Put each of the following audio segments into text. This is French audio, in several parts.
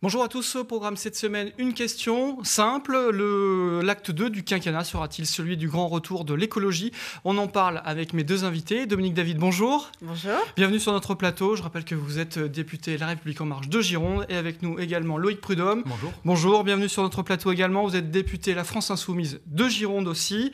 Bonjour à tous, au programme cette semaine, une question simple. L'acte 2 du quinquennat sera-t-il celui du grand retour de l'écologie On en parle avec mes deux invités. Dominique David, bonjour. Bonjour. Bienvenue sur notre plateau. Je rappelle que vous êtes député La République En Marche de Gironde et avec nous également Loïc Prudhomme. Bonjour. Bonjour, bienvenue sur notre plateau également. Vous êtes député La France Insoumise de Gironde aussi.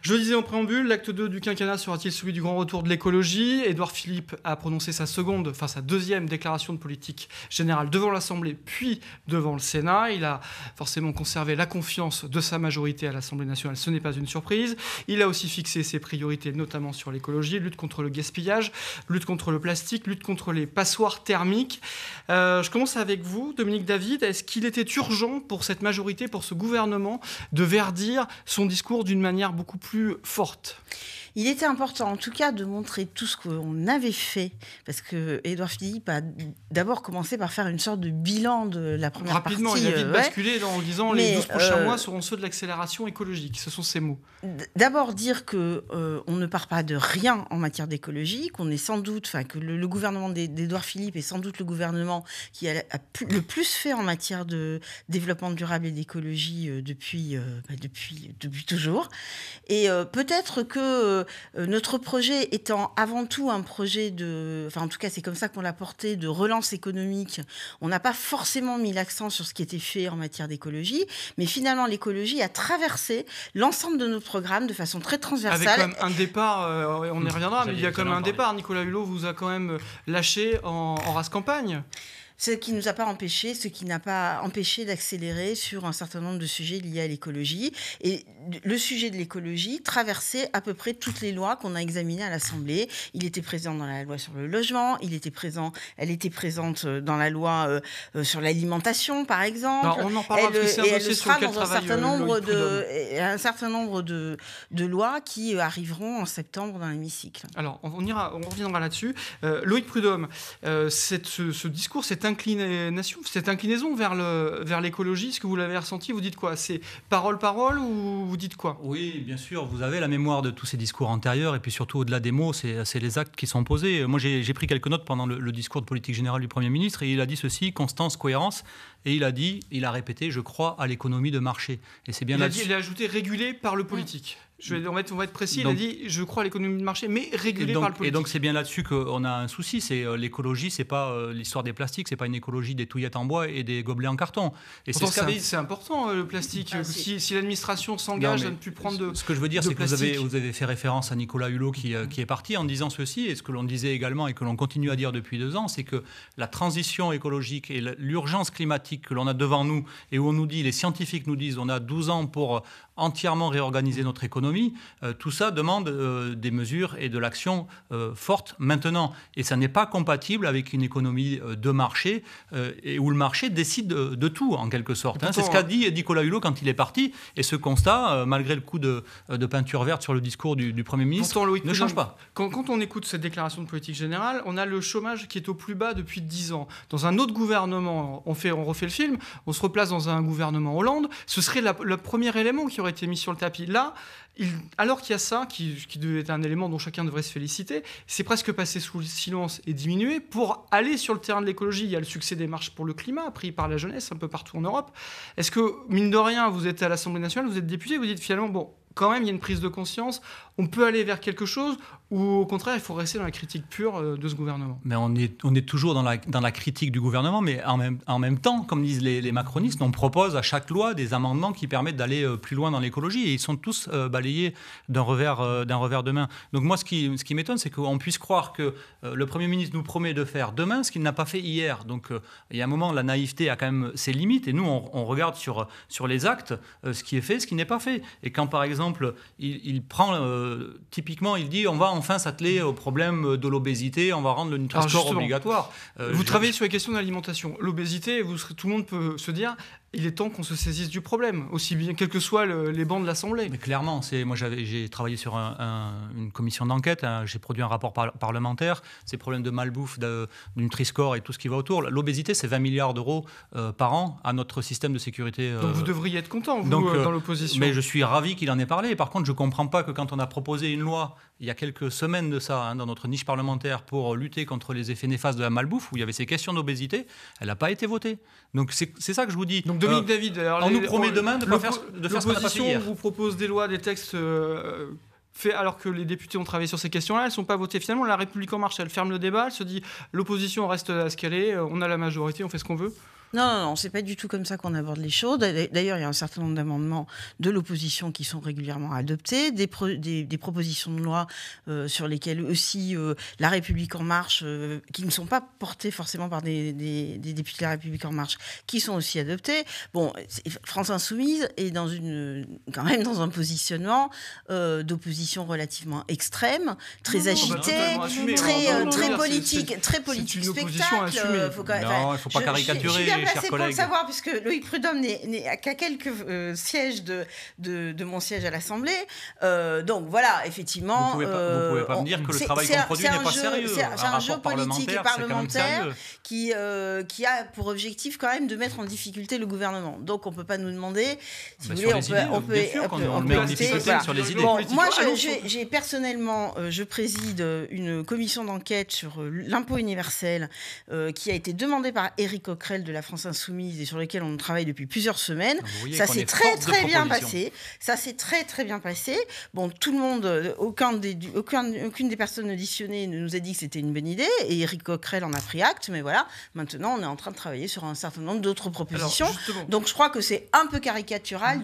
Je le disais en préambule, l'acte 2 du quinquennat sera-t-il celui du grand retour de l'écologie Édouard Philippe a prononcé sa seconde, enfin sa deuxième déclaration de politique générale devant l'Assemblée, puis devant le Sénat. Il a forcément conservé la confiance de sa majorité à l'Assemblée nationale, ce n'est pas une surprise. Il a aussi fixé ses priorités, notamment sur l'écologie, lutte contre le gaspillage, lutte contre le plastique, lutte contre les passoires thermiques. Euh, je commence avec vous, Dominique David. Est-ce qu'il était urgent pour cette majorité, pour ce gouvernement, de verdir son discours d'une manière beaucoup plus forte il était important, en tout cas, de montrer tout ce qu'on avait fait, parce que Édouard Philippe a d'abord commencé par faire une sorte de bilan de la première partie. Rapidement, il a vite euh, basculé en disant les 12 prochains euh, mois seront ceux de l'accélération écologique. Ce sont ces mots. D'abord dire que euh, on ne part pas de rien en matière d'écologie, qu'on est sans doute, enfin que le, gouvernement d'Édouard Philippe est sans doute le gouvernement qui a, le plus fait en matière de développement durable et d'écologie depuis, bah, depuis depuis toujours. Et peut-être que euh, notre projet étant avant tout un projet de, enfin en tout cas c'est comme ça qu'on l'a porté, de relance économique, on n'a pas forcément mis l'accent sur ce qui était fait en matière d'écologie, mais finalement l'écologie a traversé l'ensemble de nos programmes de façon très transversale. Avec quand même un départ, euh, on y reviendra, mais il y a quand même un départ. Nicolas Hulot vous a quand même lâché en, en race campagne ce qui nous a pas empêché, ce qui n'a pas empêché d'accélérer sur un certain nombre de sujets liés à l'écologie. Et le sujet de l'écologie traversait à peu près toutes les lois qu'on a examinées à l'Assemblée. Il était présent dans la loi sur le logement, il était présent, elle était présente euh, dans la loi euh, euh, sur l'alimentation, par exemple. on en parle elle, elle sera dans un certain nombre de un certain nombre de, lois qui arriveront en septembre dans l'hémicycle. Alors, on, ira, on reviendra là-dessus. Loïc Prudhomme, ce, ce discours, c'est cette inclinaison vers le vers l'écologie, ce que vous l'avez ressenti Vous dites quoi C'est parole parole ou vous dites quoi Oui, bien sûr. Vous avez la mémoire de tous ces discours antérieurs et puis surtout au-delà des mots, c'est les actes qui sont posés. Moi, j'ai pris quelques notes pendant le, discours de politique générale du Premier ministre et il a dit ceci constance, cohérence. Et il a dit, il a répété, je crois à l'économie de marché. Et c'est bien. Il a, il a ajouté régulé par le mmh. politique. Je on, va être, précis, il a dit je crois à l'économie de marché, mais régulée par le politique. Et donc c'est bien là-dessus qu'on a un souci, c'est euh, l'écologie, c'est pas euh, l'histoire des plastiques, c'est pas une écologie des touillettes en bois et des gobelets en carton. Et c'est important euh, le plastique. Ah, si, l'administration s'engage à ne plus prendre de. Ce que je veux dire, c'est que vous avez, fait référence à Nicolas Hulot qui, qui est parti en disant ceci, et ce que l'on disait également et que l'on continue à dire depuis deux ans, c'est que la transition écologique et l'urgence climatique que l'on a devant nous et où on nous dit, les scientifiques nous disent, on a 12 ans pour entièrement réorganiser notre économie, euh, tout ça demande euh, des mesures et de l'action euh, fortes forte maintenant. Et ça n'est pas compatible avec une économie de marché et où le marché décide de, tout, en quelque sorte. Hein. C'est ce qu'a dit Nicolas Hulot quand il est parti. Et ce constat, malgré le coup de, peinture verte sur le discours du, Premier ministre, ne change pas. Quand, quand, on écoute cette déclaration de politique générale, on a le chômage qui est au plus bas depuis 10 ans. Dans un autre gouvernement, on, fait, on refait le film, on se replace dans un gouvernement Hollande, ce serait le premier élément qui aurait été mis sur le tapis. Là, il, alors qu'il y a ça, qui, qui devait être un élément dont chacun devrait se féliciter, c'est presque passé sous le silence et diminué pour aller sur le terrain de l'écologie. Il y a le succès des marches pour le climat, pris par la jeunesse un peu partout en Europe. Est-ce que, mine de rien, vous êtes à l'Assemblée nationale, vous êtes député, vous dites finalement, bon, quand même, il y a une prise de conscience on peut aller vers quelque chose ou au contraire, il faut rester dans la critique pure euh, de ce gouvernement Mais on est, on est toujours dans la, dans la critique du gouvernement, mais en même, en même temps, comme disent les, macronistes, on propose à chaque loi des amendements qui permettent d'aller euh, plus loin dans l'écologie et ils sont tous euh, balayés d'un revers, revers de main. Donc moi, ce qui, ce qui m'étonne, c'est qu'on puisse croire que le Premier ministre nous promet de faire demain ce qu'il n'a pas fait hier. Donc il y a un moment, la naïveté a quand même ses limites et nous, on, regarde sur, sur les actes ce qui est fait, ce qui n'est pas fait. Et quand, par exemple, il prend euh, typiquement, il dit on va enfin s'atteler au problème de l'obésité, on va rendre le nutrition obligatoire. Euh, vous travaillez sur les questions l'alimentation. L'obésité, tout le monde peut se dire il est temps qu'on se saisisse du problème, aussi bien, quels que soient les bancs de l'Assemblée. Mais clairement, c'est moi j'ai travaillé sur une commission d'enquête, hein, j'ai produit un rapport parlementaire, ces problèmes de malbouffe, d'une triscore et tout ce qui va autour. L'obésité, c'est 20 milliards d'euros euh, par an à notre système de sécurité. Euh, donc vous devriez être content, vous, euh, dans l'opposition. Mais je suis ravi qu'il en ait parlé. Par contre, je ne comprends pas que quand on a proposé une loi il y a quelques semaines de ça, hein, dans notre niche parlementaire, pour lutter contre les effets néfastes de la malbouffe, où il y avait ces questions d'obésité, elle n'a pas été votée. Donc c'est ça que je vous dis. Dominique euh, David, on nous promet demain de, faire, ce vous propose des lois, des textes euh, faits alors que les députés ont travaillé sur ces questions-là, elles ne sont pas votées. Finalement, la République en marche, elle ferme le débat, elle se dit l'opposition reste à ce qu'elle est, euh, on a la majorité, on fait ce qu'on veut. Non, non, non, c'est pas du tout comme ça qu'on aborde les choses. D'ailleurs, il y a un certain nombre d'amendements de l'opposition qui sont régulièrement adoptés, des, des, propositions de loi euh, sur lesquelles aussi euh, La République en marche, euh, qui ne sont pas portées forcément par des, députés de La République en marche, qui sont aussi adoptées. Bon, France Insoumise est dans une, quand même dans un positionnement d'opposition relativement extrême, très agitée, agité, bah, très, très, politique, très politique, spectacle. Faut non, il ne faut pas caricaturer bien pour le savoir, puisque Loïc Prudhomme n'est qu'à quelques euh, sièges de, de, mon siège à l'Assemblée. Euh, donc voilà, effectivement. Vous ne pouvez, pas, me euh, dire que le travail qu'on produit n'est pas sérieux. C'est un, jeu politique et parlementaire qui, qui a pour objectif quand même de mettre en difficulté le gouvernement. Donc on ne peut pas nous demander, si bah, vous on, on peut. On peut met en difficulté sur les idées. Moi, j'ai personnellement, je préside une commission d'enquête sur l'impôt universel qui a été demandée par Éric Coquerel de la France Insoumise et sur lequel on travaille depuis plusieurs semaines. Ça s'est très très bien passé. Ça s'est très très bien passé. Bon, tout le monde, euh, aucun des, aucun, aucune des personnes auditionnées ne nous a dit que c'était une bonne idée. Et Eric Coquerel en a pris acte. Mais voilà, maintenant on est en train de travailler sur un certain nombre d'autres propositions. Donc je crois que c'est un peu caricatural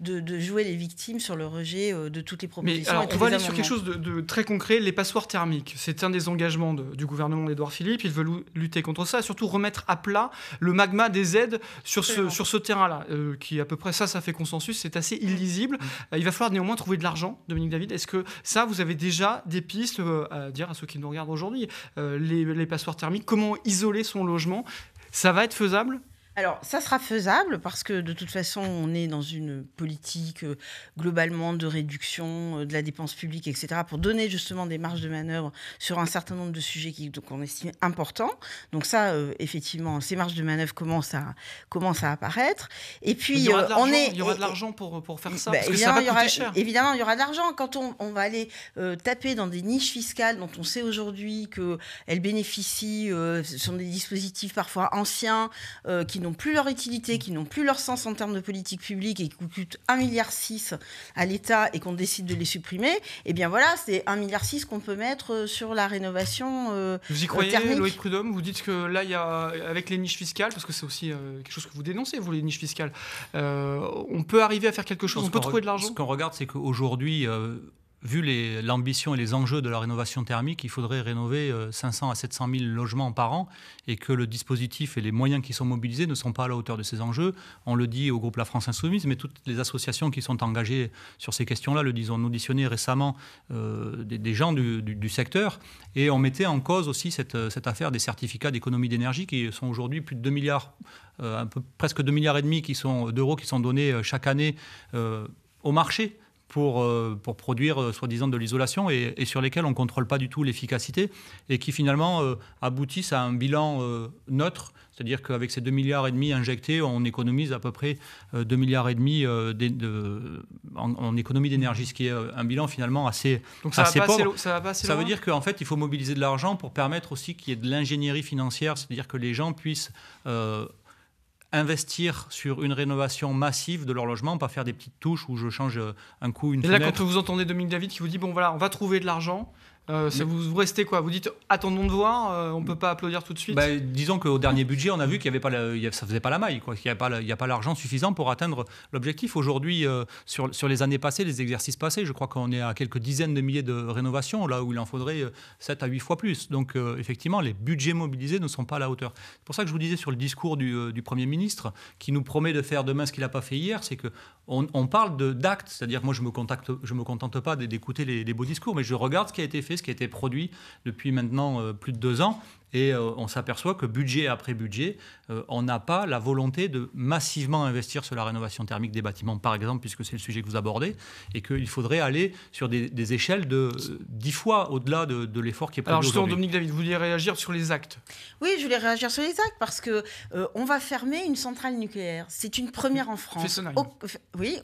de, de, jouer les victimes sur le rejet euh, de toutes les propositions. Mais alors, on va aller sur quelque chose de, très concret, les passoires thermiques. C'est un des engagements du gouvernement d'Edouard Philippe. Il veut lutter contre ça, surtout remettre à plat le magma des aides sur ce, sur ce terrain-là, euh, qui à peu près ça, ça fait consensus, c'est assez illisible. Euh, il va falloir néanmoins trouver de l'argent, Dominique David. Est-ce que ça, vous avez déjà des pistes euh, à dire à ceux qui nous regardent aujourd'hui les, les passoires thermiques, comment isoler son logement Ça va être faisable alors, ça sera faisable parce que de toute façon, on est dans une politique euh, globalement de réduction euh, de la dépense publique, etc., pour donner justement des marges de manœuvre sur un certain nombre de sujets qu'on estime importants. Donc ça, euh, effectivement, ces marges de manœuvre commencent à, à apparaître. Et puis, on est... Il y aura de l'argent pour, pour faire ça, bah, parce que ça va cher. Évidemment, il y aura de l'argent. Quand on, va aller taper dans des niches fiscales dont on sait aujourd'hui qu'elles bénéficient, ce sont des dispositifs parfois anciens, qui n'ont plus leur utilité, qui n'ont plus leur sens en termes de politique publique et qui coûtent 1,6 milliard à l'État et qu'on décide de les supprimer, eh bien voilà, c'est 1,6 milliard qu'on peut mettre euh, sur la rénovation. Euh, vous y croyez, Loïc Prudhomme Vous dites que là, il y a, avec les niches fiscales, parce que c'est aussi euh, quelque chose que vous dénoncez, vous, les niches fiscales, on peut arriver à faire quelque chose, on, peut trouver de l'argent Ce qu'on regarde, c'est qu'aujourd'hui, vu l'ambition et les enjeux de la rénovation thermique, il faudrait rénover 500 euh, à 700 000 logements par an et que le dispositif et les moyens qui sont mobilisés ne sont pas à la hauteur de ces enjeux. On le dit au groupe La France Insoumise, mais toutes les associations qui sont engagées sur ces questions-là le disent. On auditionné récemment euh, des, gens du, secteur et on mettait en cause aussi euh, cette, affaire des certificats d'économie d'énergie qui sont aujourd'hui plus de 2 milliards, presque 2 milliards et demi d'euros qui sont donnés chaque année au marché pour, euh, pour produire euh, soi-disant de l'isolation et, sur lesquels on ne contrôle pas du tout l'efficacité et qui finalement euh, aboutissent à un bilan neutre c'est-à-dire qu'avec ces 2 milliards et demi injectés, on économise à peu près 2 milliards et demi en, économie d'énergie, ce qui est un bilan finalement assez, Donc ça va pauvre. ça, ça veut dire qu'en fait, il faut mobiliser de l'argent pour permettre aussi qu'il y ait de l'ingénierie financière, c'est-à-dire que les gens puissent investir sur une rénovation massive de leur logement, pas faire des petites touches où je change euh, un coup une Et là, quand vous entendez Dominique David qui vous dit, bon voilà, on va trouver de l'argent, euh, vous, restez quoi Vous dites attendons de voir, euh, on ne peut pas applaudir tout de suite bah, Disons qu'au dernier budget, on a vu qu'il y avait pas ça faisait pas la maille, quoi, qu'il n'y a pas l'argent suffisant pour atteindre l'objectif. Aujourd'hui, euh, sur, sur les années passées, les exercices passés, je crois qu'on est à quelques dizaines de milliers de rénovations, là où il en faudrait 7 à 8 fois plus. Donc effectivement, les budgets mobilisés ne sont pas à la hauteur. C'est pour ça que je vous disais sur le discours du, Premier ministre, qui nous promet de faire demain ce qu'il n'a pas fait hier, c'est qu'on on parle d'actes, c'est-à-dire moi je ne me, contacte, je me contente pas d'écouter les, les beaux discours, mais je regarde ce qui a été fait, qui a été produit depuis maintenant euh, plus de deux ans et euh, on s'aperçoit que budget après budget, euh, on n'a pas la volonté de massivement investir sur la rénovation thermique des bâtiments, par exemple, puisque c'est le sujet que vous abordez, et qu'il faudrait aller sur des, échelles de dix fois au-delà de, l'effort qui est prévu. Alors justement, Dominique David, vous vouliez réagir sur les actes Oui, je voulais réagir sur les actes parce que euh, on va fermer une centrale nucléaire. C'est une première en France. oui,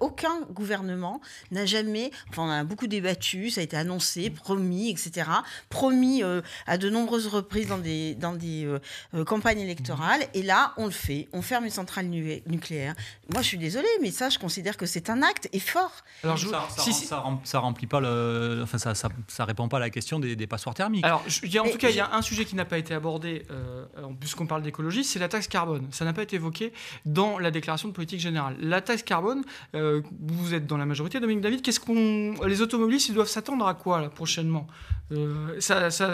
aucun gouvernement n'a jamais, enfin on a beaucoup débattu, ça a été annoncé, promis, etc. Promis à de nombreuses reprises prises dans des, dans euh, euh, campagnes électorales. Mhm. Et là, on le fait. On ferme une centrale nucléaire. Moi, je suis désolée, mais ça, je considère que c'est un acte et fort. Alors, je... ça, si, ça, ça, remplit pas le... enfin, ça, répond pas à la question des, passoires thermiques. Alors, en tout cas, il y a un sujet qui n'a pas été abordé, euh, puisqu'on parle d'écologie, c'est la taxe carbone. Ça n'a pas été évoqué dans la déclaration de politique générale. La taxe carbone, vous êtes dans la majorité, Dominique David. Qu'est-ce qu'on, les automobilistes, ils doivent s'attendre à quoi là, prochainement euh,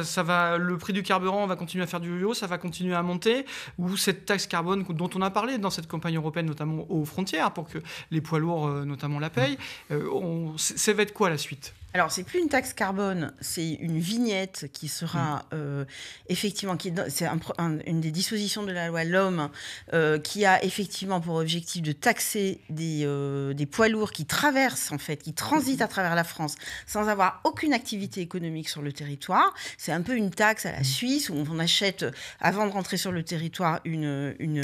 ça, va, le prix du carburant va continuer à faire du haut, ça va continuer à monter, ou cette taxe carbone dont on a parlé dans cette campagne européenne, notamment aux frontières, pour que les poids lourds, euh, notamment, la payent. Mm. Euh, ça va être quoi la suite alors, c'est plus une taxe carbone, c'est une vignette qui sera mm. euh, effectivement, c'est une des dispositions de la loi L'Homme, euh, qui a effectivement pour objectif de taxer des, euh, des, poids lourds qui traversent, en fait, qui transitent à travers la France sans avoir aucune activité économique sur le territoire. C'est un peu une taxe à la mm. Suisse où on achète, avant de rentrer sur le territoire, une, une,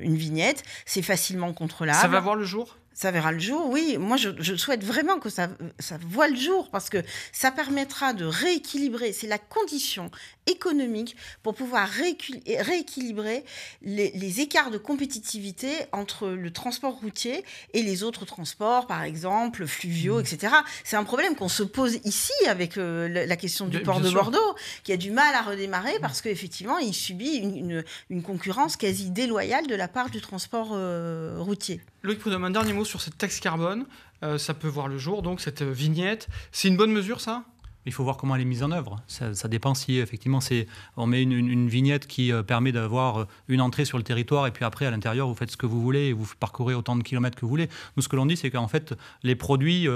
une vignette. C'est facilement contrôlable. Ça va voir le jour ça verra le jour, oui. Moi, je, souhaite vraiment que ça, ça, voit le jour parce que ça permettra de rééquilibrer. C'est la condition économique pour pouvoir rééquilibrer les, écarts de compétitivité entre le transport routier et les autres transports, par exemple, fluviaux, mmh. etc. C'est un problème qu'on se pose ici avec euh, la question du port de Bordeaux, qui a du mal à redémarrer mmh. parce qu'effectivement, il subit une, concurrence quasi déloyale de la part du transport euh, routier. Loïc Prudhomme, un dernier mot sur cette taxe carbone. Euh, ça peut voir le jour, donc cette euh, vignette. C'est une bonne mesure, ça il faut voir comment elle est mise en œuvre. Ça, dépend si effectivement c'est, on met une, une, vignette qui euh, permet d'avoir une entrée sur le territoire et puis après à l'intérieur vous faites ce que vous voulez et vous parcourez autant de kilomètres que vous voulez. Nous ce que l'on dit c'est qu'en fait les produits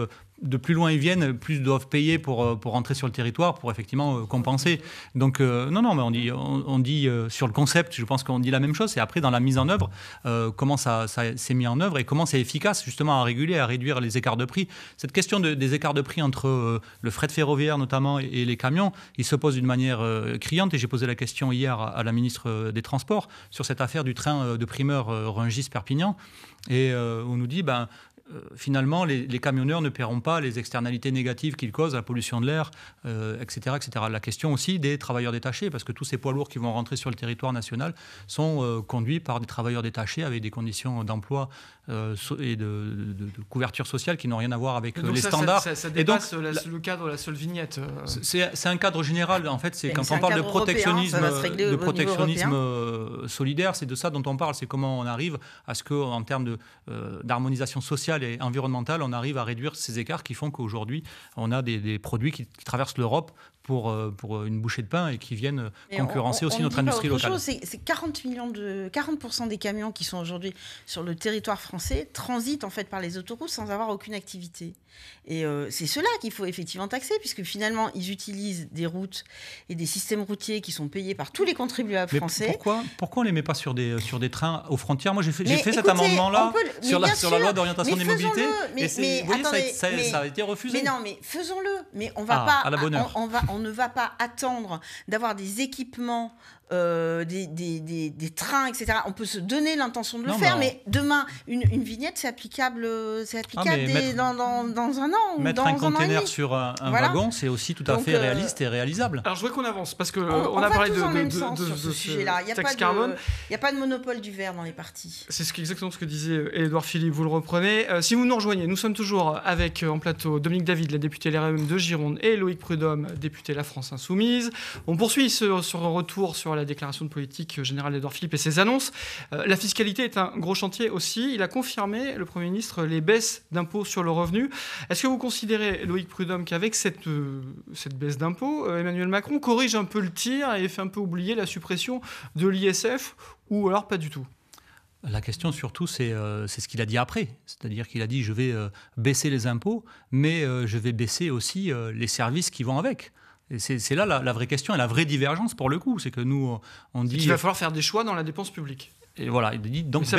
de plus loin ils viennent, plus doivent payer pour, euh, pour rentrer sur le territoire, pour effectivement euh, compenser. Donc, euh, non, non, mais on dit, on, dit sur le concept, je pense qu'on dit la même chose. Et après, dans la mise en œuvre, comment ça, s'est mis en œuvre et comment c'est efficace justement à réguler, à réduire les écarts de prix. Cette question des écarts de prix entre le fret ferroviaire notamment et, les camions, il se pose d'une manière criante. Et j'ai posé la question hier à, la ministre des Transports sur cette affaire du train de primeur Rungis-Perpignan. Et on nous dit, ben, euh, finalement, les, camionneurs ne paieront pas les externalités négatives qu'ils causent la pollution de l'air, etc., euh, etc. La question aussi des travailleurs détachés, parce que tous ces poids lourds qui vont rentrer sur le territoire national sont euh, conduits par des travailleurs détachés avec des conditions d'emploi et de, couverture sociale qui n'ont rien à voir avec les standards. Ça, dépasse le cadre, la seule vignette. C'est un cadre général, en fait. C'est quand on parle de protectionnisme, de protectionnisme solidaire, c'est de ça dont on parle. C'est comment on arrive à ce que, en termes d'harmonisation sociale et environnementale, on arrive à réduire ces écarts qui font qu'aujourd'hui, on a des, produits qui traversent l'Europe pour, euh, pour euh, une bouchée de pain et qui viennent euh, concurrencer aussi notre industrie locale. C'est 40 millions de 40% des camions qui sont aujourd'hui sur le territoire français transitent en fait par les autoroutes sans avoir aucune activité. Et c'est cela qu'il faut effectivement taxer puisque finalement ils utilisent des routes et des systèmes routiers qui sont payés par tous les contribuables Mais français. Pourquoi pourquoi on les met pas sur des sur des trains aux frontières Moi j'ai fait, fait cet amendement là sur, la, sur la loi d'orientation des mobilités. Mais, vous voyez, ça, a, été refusé. Mais non, mais faisons-le. Mais on va ah, pas. À la bonne heure. on, va, on ne va pas attendre d'avoir des équipements euh, des, des, trains, etc. On peut se donner l'intention de le faire, mais, demain, une, vignette, c'est applicable, euh, c'est ah, applicable dans, un an. Ou mettre dans un, un conteneur sur un, wagon, c'est aussi tout à fait euh, réaliste et réalisable. Alors je voudrais qu'on avance, parce qu'on on, a parlé de, de, ce sujet-là. Il n'y a, pas de monopole du verre dans les parties. C'est ce exactement ce que disait Édouard Philippe, vous le reprenez. si vous nous rejoignez, nous sommes toujours avec en plateau Dominique David, la députée LRM de Gironde, et Loïc Prudhomme, député La France Insoumise. On poursuit ce, ce retour sur la déclaration de politique euh, générale d'Edouard Philippe et ses annonces. Euh, la fiscalité est un gros chantier aussi. Il a confirmé, le Premier ministre, les baisses d'impôts sur le revenu. Est-ce que vous considérez, Loïc Prudhomme, qu'avec cette, euh, cette baisse d'impôts, Emmanuel Macron corrige un peu le tir et fait un peu oublier la suppression de l'ISF ou alors pas du tout la question surtout, c'est ce qu'il a dit après. C'est-à-dire qu'il a dit je vais baisser les impôts, mais je vais baisser aussi les services qui vont avec. C'est là la, vraie question et la vraie divergence pour le coup. C'est que nous, on dit. Il va falloir faire des choix dans la dépense publique. Et voilà, il dit donc baisse,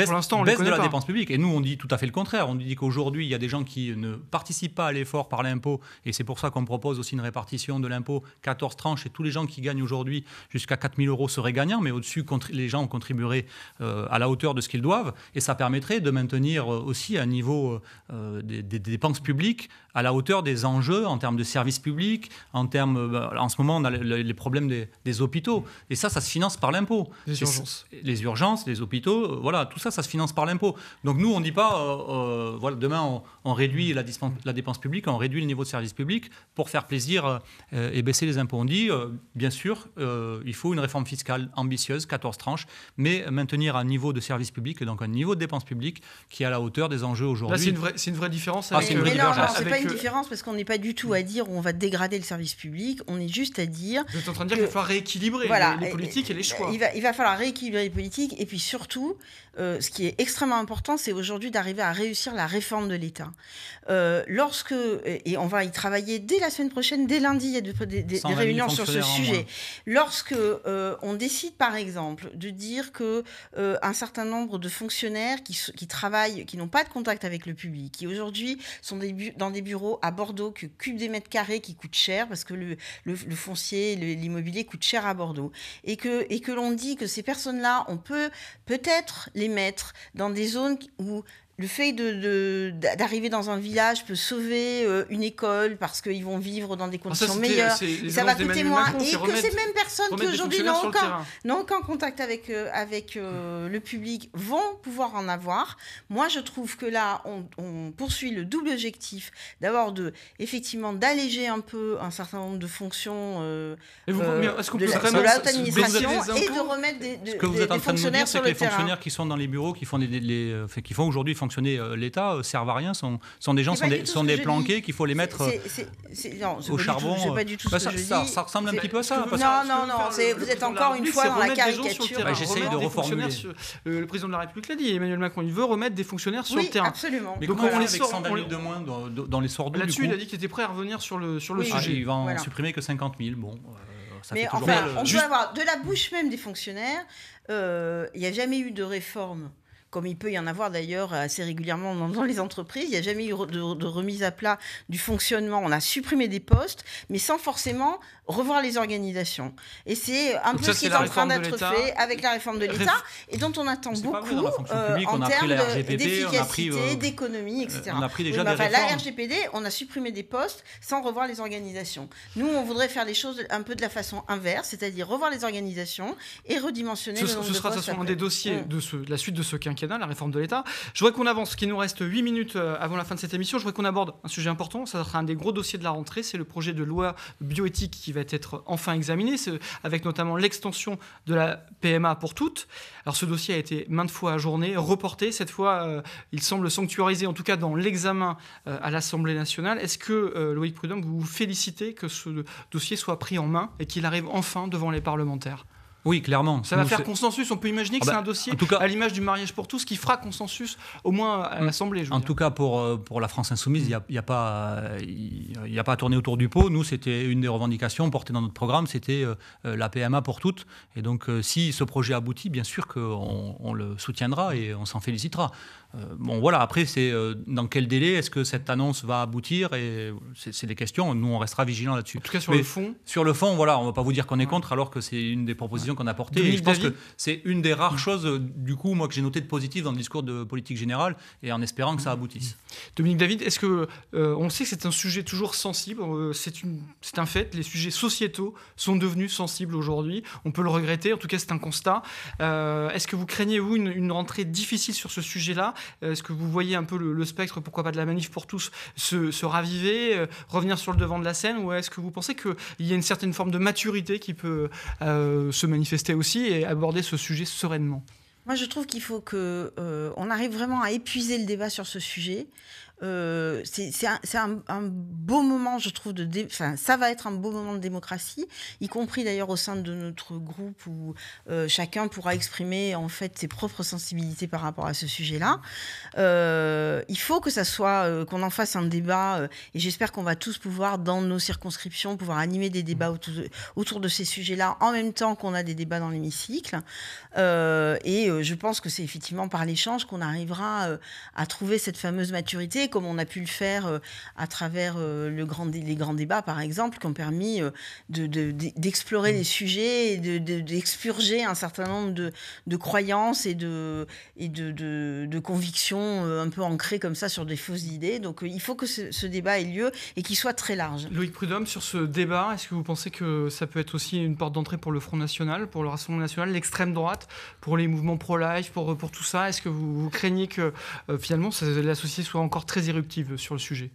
de la dépense publique. Et nous, on dit tout à fait le contraire. On dit qu'aujourd'hui, il y a des gens qui ne participent pas à l'effort par l'impôt. Et c'est pour ça qu'on propose aussi une répartition de l'impôt 14 tranches. Et tous les gens qui gagnent aujourd'hui jusqu'à 4 000 euros seraient gagnants. Mais au-dessus, les gens contribueraient euh, à la hauteur de ce qu'ils doivent. Et ça permettrait de maintenir euh, aussi un niveau euh, des, dépenses publiques à la hauteur des enjeux en termes de services publics, en termes. Euh, en ce moment, on a les problèmes des, hôpitaux. Et ça, ça se finance par l'impôt. Les urgences. Les urgences, les hôpitaux, euh, voilà, tout ça, ça se finance par l'impôt. Donc nous, on ne dit pas, euh, voilà, demain, on, réduit la, la, dépense publique, on réduit le niveau de service public pour faire plaisir et baisser les impôts. On dit, bien sûr, il faut une réforme fiscale ambitieuse, 14 tranches, mais maintenir un niveau de service public et donc un niveau de dépense publique qui est à la hauteur des enjeux aujourd'hui. c'est une, vraie, différence avec, différence parce qu'on n'est pas du tout à dire on va dégrader le service public, on est juste à dire. Vous êtes en train de dire qu'il va falloir rééquilibrer les, politiques et, les choix. Il va, il va falloir rééquilibrer les politiques et puis surtout, euh, ce qui est extrêmement important, c'est aujourd'hui d'arriver à réussir la réforme de l'État. Euh, lorsque, et on va y travailler dès la semaine prochaine, dès lundi, il y a des réunions sur ce sujet. Lorsque euh, on décide par exemple de dire que un certain nombre de fonctionnaires qui, travaillent, qui n'ont pas de contact avec le public, qui aujourd'hui sont dans des bureaux à Bordeaux que cube des mètres carrés qui coûtent cher, parce que le, le, foncier, l'immobilier coûte cher à Bordeaux, et que, et que l'on dit que ces personnes-là, on peut peut-être les mettre dans des zones où le fait d'arriver de, dans un village peut sauver euh, une école parce qu'ils vont vivre dans des ah, conditions euh, meilleures, ça va coûter moins, et que ces mêmes personnes qui aujourd'hui n'ont aucun, contact avec, euh, avec mm. le public vont pouvoir en avoir. Moi, je trouve que là, on, poursuit le double objectif d'abord de, effectivement, d'alléger un peu un certain nombre de fonctions de, la, haute administration et de remettre des, des, fonctionnaires sur le terrain. que les fonctionnaires qui sont dans les bureaux, qui font, des, les, les, qui font aujourd'hui, sanctionner euh, l'État euh, servent à rien, sont, sont des gens, sont sont des planqués qu'il faut les mettre au charbon. Ça ressemble un petit peu à ça. Non, non, non, vous êtes encore une fois dans la caricature. Bah, j'essaye de reformuler. Euh, le président de la République l'a dit, Emmanuel Macron, il veut remettre des fonctionnaires sur le terrain. Absolument. Mais comment on les sort on de moins dans les sorts Là-dessus, il a dit qu'il était prêt à revenir sur le sujet. Ah, il va en supprimer que 50 000. Bon. Ça mais enfin, on doit avoir de la bouche même des fonctionnaires. Il n'y a jamais eu de réforme comme il peut y en avoir d'ailleurs assez régulièrement dans, les entreprises. Il n'y a jamais eu de, remise à plat du fonctionnement. On a supprimé des postes, mais sans forcément revoir les organisations. Et c'est un peu ce qui est, en train d'être fait avec la réforme de l'État et dont on attend beaucoup euh, en termes d'efficacité, euh, d'économie, etc. On a pris déjà des La RGPD, on a supprimé des postes sans revoir les organisations. Nous, on voudrait faire les choses un peu de la façon inverse, c'est-à-dire revoir les organisations et redimensionner ce, le nombre ce de sera, postes. Ce sera un des dossiers mm. de, de la suite de ce quinquennat la réforme de l'État. Je voudrais qu'on avance, qu'il nous reste 8 minutes euh, avant la fin de cette émission. Je voudrais qu'on aborde un sujet important. Ça sera un des gros dossiers de la rentrée. C'est le projet de loi bioéthique qui va être enfin examiné, avec notamment l'extension de la PMA pour toutes. Alors ce dossier a été maintes fois ajourné, reporté. Cette fois, euh, il semble sanctuarisé, en tout cas dans l'examen euh, à l'Assemblée nationale. Est-ce que, Loïc Prudhomme, vous vous félicitez que ce dossier soit pris en main et qu'il arrive enfin devant les parlementaires oui, clairement. Ça va faire consensus. On peut imaginer que ah bah, c'est un dossier, à l'image du mariage pour tous, qui fera consensus, au moins à mm. l'Assemblée. En tout cas, pour, euh, pour la France insoumise, il n'y a, a, pas, il y a pas à tourner autour du pot. Nous, c'était une des revendications portées dans notre programme, c'était euh, euh, la PMA pour toutes. Et donc, si ce projet aboutit, bien sûr qu'on on le soutiendra et on s'en félicitera. Euh, bon, voilà, après, c'est euh, dans quel délai est-ce que cette annonce va aboutir Et c'est des questions, nous, on restera vigilants là-dessus. En tout cas, sur le fond. Sur le fond, voilà, on ne va pas vous dire qu'on est contre, alors que c'est une des propositions qu'on a portées. je pense que c'est une des rares mm. choses, euh, du coup, moi, que j'ai noté de positif dans le discours de politique générale, et en espérant que ça mm. aboutisse. Dominique David, est-ce que on sait que c'est un sujet toujours sensible C'est un fait, les sujets sociétaux sont devenus sensibles aujourd'hui. On peut le regretter, en tout cas, c'est un constat. est-ce que vous craignez, vous, une rentrée difficile sur ce sujet-là euh, est-ce que vous voyez un peu le, spectre, pourquoi pas de la manif pour tous, se, raviver, euh, revenir sur le devant de la scène Ou est-ce que vous pensez qu'il y a une certaine forme de maturité qui peut euh, se manifester aussi et aborder ce sujet sereinement moi, je trouve qu'il faut qu'on arrive vraiment à épuiser le débat sur ce sujet, euh, c'est un, beau moment, je trouve, de ça va être un beau moment de démocratie, y compris d'ailleurs au sein de notre groupe où euh, chacun pourra exprimer en fait ses propres sensibilités par rapport à ce sujet-là. Euh, il faut que ça soit, qu'on en fasse un débat, et j'espère qu'on va tous pouvoir, dans nos circonscriptions, pouvoir animer des débats autour de, autour de ces sujets-là, en même temps qu'on a des débats dans l'hémicycle. et je pense que c'est effectivement par l'échange qu'on arrivera à trouver cette fameuse maturité comme on a pu le faire euh, à travers euh, le grand, les grands débats, par exemple, qui ont permis euh, d'explorer de, les sujets et d'expurger un certain nombre de, croyances et, de, et de, convictions un peu ancrées comme ça sur des fausses idées. Donc il faut que ce, débat ait lieu et qu'il soit très large. Loïc Prudhomme, sur ce débat, est-ce que vous pensez que ça peut être aussi une porte d'entrée pour le Front National, pour le Rassemblement National, l'extrême droite, pour les mouvements pro-life, pour, pour tout ça Est-ce que vous, craignez que euh, finalement l'associé soit encore très très éruptive sur le sujet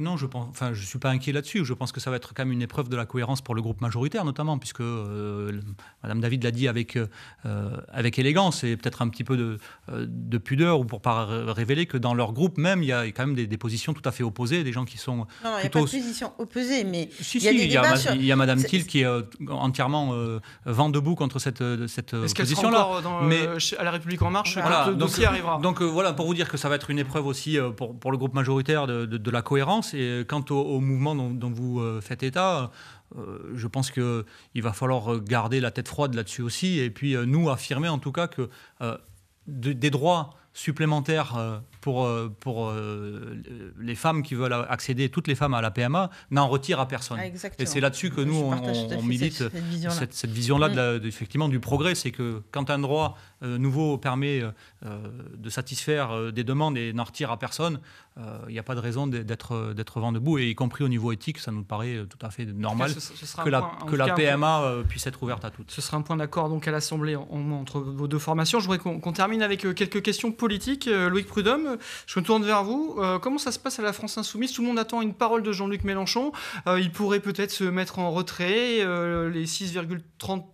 non, je pense, enfin, suis pas inquiet là-dessus. Je pense que ça va être quand même une épreuve de la cohérence pour le groupe majoritaire, notamment, puisque euh, Madame David l'a dit avec euh, euh, avec élégance et peut-être un petit peu de, pudeur ou pour pas révéler que dans leur groupe même, il y a quand même des, positions tout à fait opposées, des gens qui sont non, Il n'y a pas de position opposée, mais il y a, Madame Thiel qui est entièrement vent debout contre cette cette -ce position-là. Mais à la République en marche, voilà, donc, arrivera. Donc voilà, pour vous dire que ça va être une épreuve aussi pour le groupe majoritaire de la cohérence et euh, quant au, mouvement dont, vous euh, faites état, euh, je pense qu'il va falloir garder la tête froide là-dessus aussi. Et puis, nous, affirmer en tout cas que des droits supplémentaires pour, les femmes qui veulent accéder, toutes les femmes à la PMA, n'en retire à personne. Ah, et c'est là-dessus que nous, on, milite cette, vision-là, mm. effectivement, du progrès. C'est que quand un droit nouveau permet de satisfaire des demandes et n'en retire à personne, il euh, n'y a pas de raison d'être euh, d'être vent debout et y compris au niveau éthique ça nous paraît euh, tout à fait normal que, la, que la PMA puisse être ouverte à toutes. Ce sera un point d'accord donc à l'Assemblée entre vos deux formations. Je voudrais qu'on termine avec quelques questions politiques. Loïc Prudhomme, je me tourne vers vous. comment ça se passe à la France insoumise Tout le monde attend une parole de Jean-Luc Mélenchon. il pourrait peut-être se mettre en retrait. les 6,30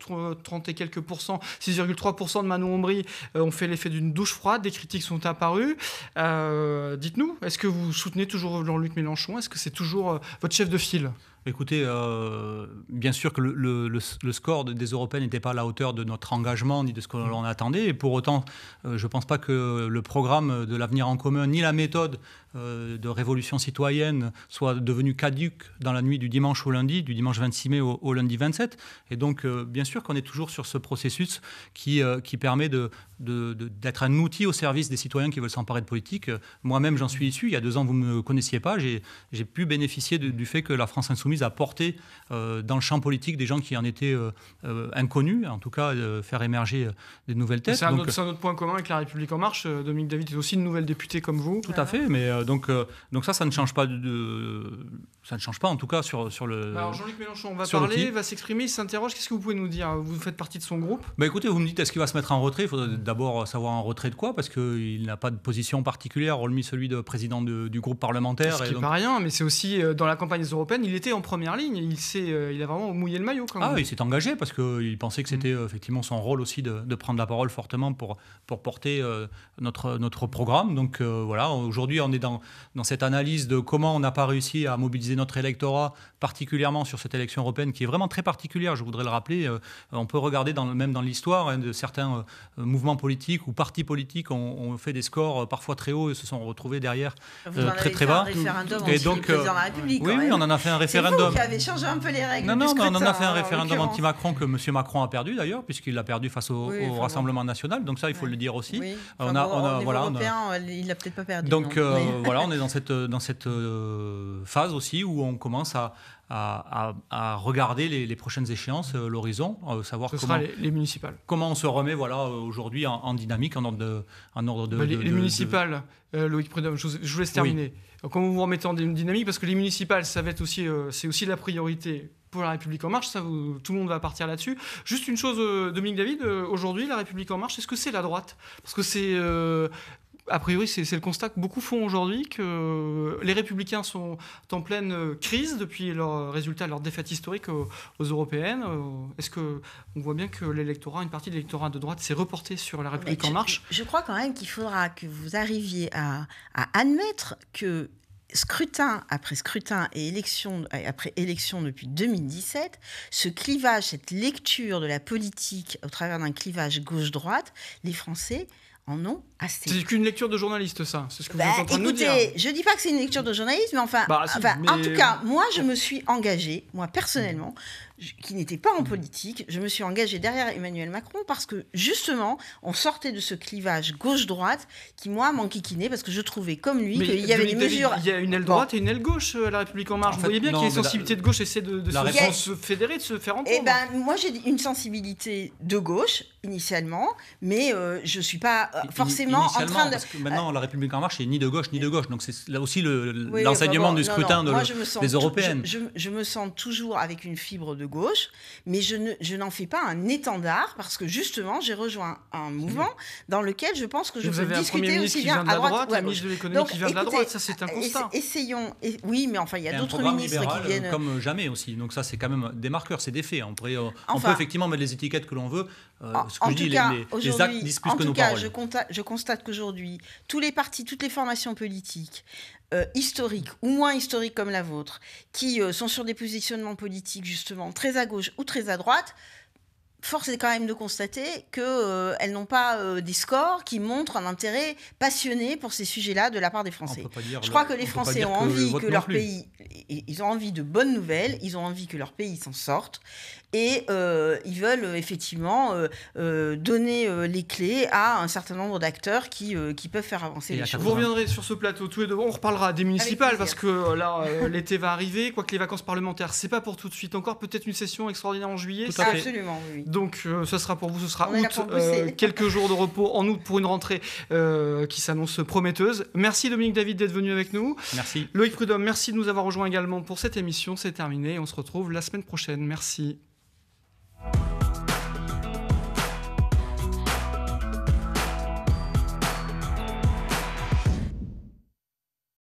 30 et quelques 6,3 de Manon Ombry ont fait l'effet d'une douche froide. Des critiques sont apparues. Dites-nous, est-ce est-ce que vous soutenez toujours Jean-Luc Mélenchon Est-ce que c'est toujours euh, votre chef de file Écoutez, euh, bien sûr que le, score des Européens n'était pas à la hauteur de notre engagement ni de ce que l'on attendait. Et pour autant, euh, je ne pense pas que le programme de l'avenir en commun ni la méthode euh, de révolution citoyenne soit devenu caduque dans la nuit du dimanche au lundi, du dimanche 26 mai au, lundi 27. Et donc, euh, bien sûr qu'on est toujours sur ce processus qui, euh, qui permet d'être de, de, un outil au service des citoyens qui veulent s'emparer de politique. Moi-même, j'en suis issu. Il y a deux ans, vous ne me connaissiez pas. J'ai pu bénéficier du fait que la France insoumise a porté dans le champ politique des gens qui en étaient inconnus, en tout cas faire émerger des nouvelles têtes. C'est un, un, autre point commun avec La République En Marche. Dominique David est aussi une nouvelle députée comme vous. Tout à fait, mais euh, donc, ça, ça ne change pas de, de ça ne change pas, en tout cas, sur, sur le. Alors, Jean-Luc Mélenchon va parler, va s'exprimer, il s'interroge. Qu'est-ce que vous pouvez nous dire Vous faites partie de son groupe bah Écoutez, vous me dites, est-ce qu'il va se mettre en retrait Il faudrait d'abord savoir en retrait de quoi, parce qu'il n'a pas de position particulière, hormis celui de président du groupe parlementaire. Ce n'est pas rien, mais c'est aussi euh, dans la campagne européenne, il était en première ligne, il, euh, il a vraiment mouillé le maillot. Quand ah, même. Ah, il s'est engagé, parce qu'il euh, pensait que c'était mm. effectivement son rôle aussi de, de, prendre la parole fortement pour, pour porter notre, notre programme. Donc voilà, aujourd'hui, on est dans, dans cette analyse de comment on n'a pas réussi à mobiliser notre électorat, particulièrement sur cette élection européenne qui est vraiment très particulière, je voudrais le rappeler. Euh, on peut regarder dans, même dans l'histoire hein, de certains euh, mouvements politiques ou partis politiques ont, fait des scores euh, parfois très hauts et se sont retrouvés derrière très très bas. et donc, Oui, oui, on en a fait un référendum. Vous qui avez changé un peu les règles. Non, non, on en a fait un référendum anti-Macron que M. Macron a perdu d'ailleurs, puisqu'il l'a perdu face au, Rassemblement national. Donc ça, il faut le dire aussi. Oui. on a, européen, on l'a peut-être pas perdu. Donc voilà, on est dans cette dans cette phase aussi où on commence à, regarder les, prochaines échéances, euh, l'horizon, euh, savoir Ce sera les, municipales. comment on se remet voilà, euh, aujourd'hui en, dynamique, en ordre de. En ordre de, bah, les, municipales, Loïc Prudhomme, je, vous laisse terminer. Oui. Comment vous vous remettez en dynamique Parce que les municipales, ça va être aussi, c'est aussi la priorité pour la République en marche, ça tout le monde va partir là-dessus. Juste une chose, Dominique David, aujourd'hui, la République en marche, est-ce que c'est la droite Parce que c'est a priori, c'est le constat que beaucoup font aujourd'hui, que les républicains sont en pleine crise depuis leur résultat, leur défaite historique aux, européennes. Euh, est-ce que on voit bien que l'électorat, une partie de l'électorat de droite, s'est reportée sur la République en marche Je crois quand même qu'il faudra que vous arriviez à, à admettre que scrutin après scrutin et élection euh, après élection depuis 2017, ce clivage, cette lecture de la politique au travers d'un clivage gauche-droite, les Français en C'est qu'une lecture de journaliste, ça. C'est ce que vous bah, êtes écoutez, de nous Je dis pas que c'est une lecture de journaliste, mais enfin, bah, en tout cas, moi, je me suis engagée, moi personnellement, qui n'était pas en mm. politique, je me suis engagée derrière Emmanuel Macron parce que justement, on sortait de ce clivage gauche-droite qui, moi, m'enquiquinait parce que je trouvais, comme lui, qu'il y avait des mesures. Il y a une aile droite et une aile gauche euh, à La République En Marche. Vous voyez bien qu'il y a une sensibilité de gauche et c'est de se, réponse... fédérer, de se faire eh entendre. Eh ben, moi, j'ai une sensibilité de gauche initialement, mais euh, je ne suis pas euh, forcément en train de. maintenant, La République En Marche n'est ni de gauche ni de gauche. Donc, c'est là aussi l'enseignement le, du scrutin des européennes. Je, je me sens toujours avec une fibre de gauche, mais je, n'en fais pas un étendard parce que justement, j'ai rejoint un mouvement hmm. dans lequel je pense que je peux discuter aussi bien à droite, ou à gauche. De Donc, qui vient de la droite, ça c'est un euh, constat. Essayons. oui, mais enfin, il y a d'autres ministres qui viennent. Euh, comme jamais aussi. Donc ça, c'est quand même des marqueurs, c'est des faits. On, euh, peut effectivement mettre les étiquettes que l'on veut. ce que je dis, les, actes disent que tout nos cas, paroles. Je je constate qu'aujourd'hui, tous les partis, toutes les formations politiques euh, historiques ou moins historiques comme la vôtre, qui euh, sont sur des positionnements politiques justement très à gauche ou très à droite, force est quand même de constater qu'elles euh, n'ont pas euh, des scores qui montrent un intérêt passionné pour ces sujets-là de la part des Français. Je crois que les Français ont envie que, leur pays, ils ont envie de bonnes nouvelles, ils ont envie que leur pays s'en sorte, et euh, ils veulent effectivement donner les clés à un certain nombre d'acteurs qui, peuvent faire avancer la les choses. Vous reviendrez sur ce plateau tous les deux, on reparlera des municipales parce que là l'été va arriver, quoique les vacances parlementaires, c'est pas pour tout de suite encore, peut-être une session extraordinaire en juillet. Absolument, oui. Donc, euh, ce sera pour vous, ce sera août. Euh, quelques jours de repos en août pour une rentrée euh, qui s'annonce prometteuse. Merci Dominique David d'être venu avec nous. Merci. Loïc Prudhomme, merci de nous avoir rejoints également pour cette émission. C'est terminé. On se retrouve la semaine prochaine. Merci.